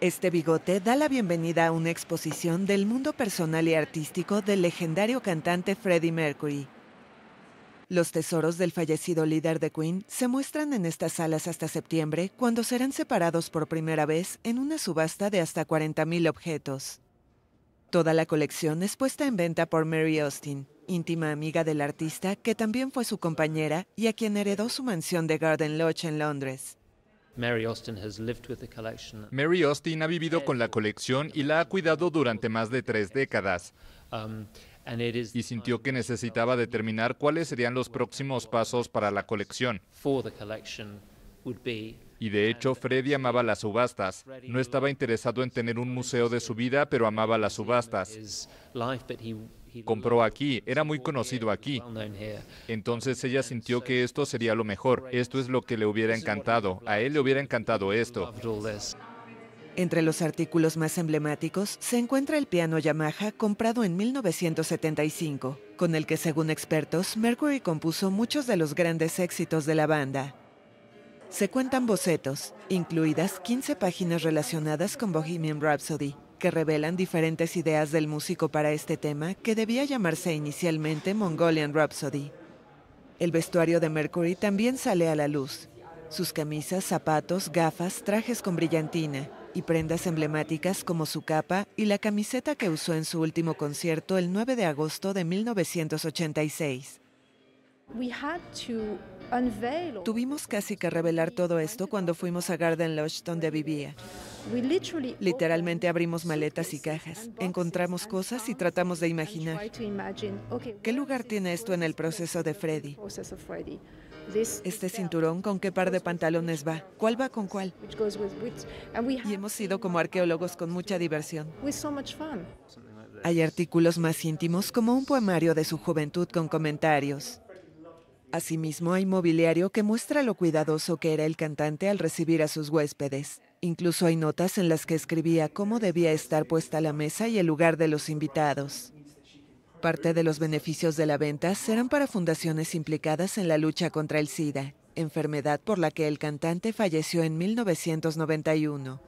Este bigote da la bienvenida a una exposición del mundo personal y artístico del legendario cantante Freddie Mercury. Los tesoros del fallecido líder de Queen se muestran en estas salas hasta septiembre, cuando serán separados por primera vez en una subasta de hasta 40.000 objetos. Toda la colección es puesta en venta por Mary Austin, íntima amiga del artista que también fue su compañera y a quien heredó su mansión de Garden Lodge en Londres. Mary Austin ha vivido con la eh, colección y la ha cuidado durante más de tres décadas um, y sintió que necesitaba determinar cuáles serían los próximos pasos para la colección. Y de hecho, Freddy amaba las subastas. No estaba interesado en tener un museo de su vida, pero amaba las subastas compró aquí, era muy conocido aquí. Entonces ella sintió que esto sería lo mejor, esto es lo que le hubiera encantado, a él le hubiera encantado esto. Entre los artículos más emblemáticos se encuentra el piano Yamaha comprado en 1975, con el que según expertos Mercury compuso muchos de los grandes éxitos de la banda. Se cuentan bocetos, incluidas 15 páginas relacionadas con Bohemian Rhapsody, que revelan diferentes ideas del músico para este tema que debía llamarse inicialmente Mongolian Rhapsody. El vestuario de Mercury también sale a la luz. Sus camisas, zapatos, gafas, trajes con brillantina y prendas emblemáticas como su capa y la camiseta que usó en su último concierto el 9 de agosto de 1986. Tuvimos casi que revelar todo esto cuando fuimos a Garden Lodge donde vivía. Literalmente abrimos maletas y cajas, encontramos cosas y tratamos de imaginar. ¿Qué lugar tiene esto en el proceso de Freddy? Este cinturón, ¿con qué par de pantalones va? ¿Cuál va con cuál? Y hemos sido como arqueólogos con mucha diversión. Hay artículos más íntimos como un poemario de su juventud con comentarios. Asimismo, hay mobiliario que muestra lo cuidadoso que era el cantante al recibir a sus huéspedes. Incluso hay notas en las que escribía cómo debía estar puesta la mesa y el lugar de los invitados. Parte de los beneficios de la venta serán para fundaciones implicadas en la lucha contra el SIDA, enfermedad por la que el cantante falleció en 1991.